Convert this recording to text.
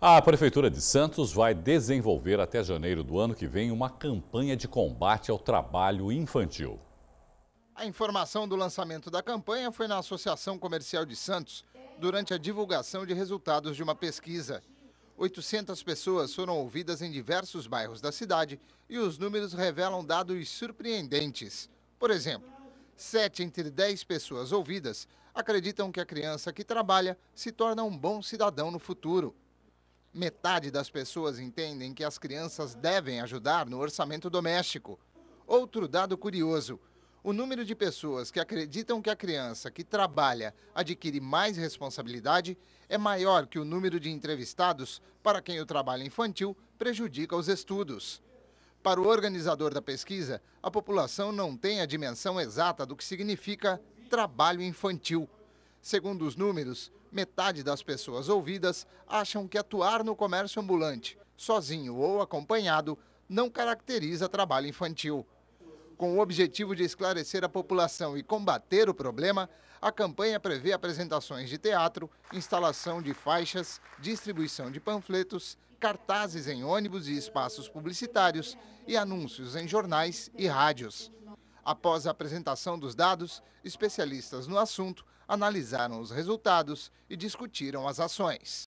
A Prefeitura de Santos vai desenvolver até janeiro do ano que vem uma campanha de combate ao trabalho infantil. A informação do lançamento da campanha foi na Associação Comercial de Santos durante a divulgação de resultados de uma pesquisa. 800 pessoas foram ouvidas em diversos bairros da cidade e os números revelam dados surpreendentes. Por exemplo, 7 entre 10 pessoas ouvidas acreditam que a criança que trabalha se torna um bom cidadão no futuro. Metade das pessoas entendem que as crianças devem ajudar no orçamento doméstico. Outro dado curioso: o número de pessoas que acreditam que a criança que trabalha adquire mais responsabilidade é maior que o número de entrevistados para quem o trabalho infantil prejudica os estudos. Para o organizador da pesquisa, a população não tem a dimensão exata do que significa trabalho infantil. Segundo os números, metade das pessoas ouvidas acham que atuar no comércio ambulante, sozinho ou acompanhado, não caracteriza trabalho infantil. Com o objetivo de esclarecer a população e combater o problema, a campanha prevê apresentações de teatro, instalação de faixas, distribuição de panfletos, cartazes em ônibus e espaços publicitários e anúncios em jornais e rádios. Após a apresentação dos dados, especialistas no assunto analisaram os resultados e discutiram as ações.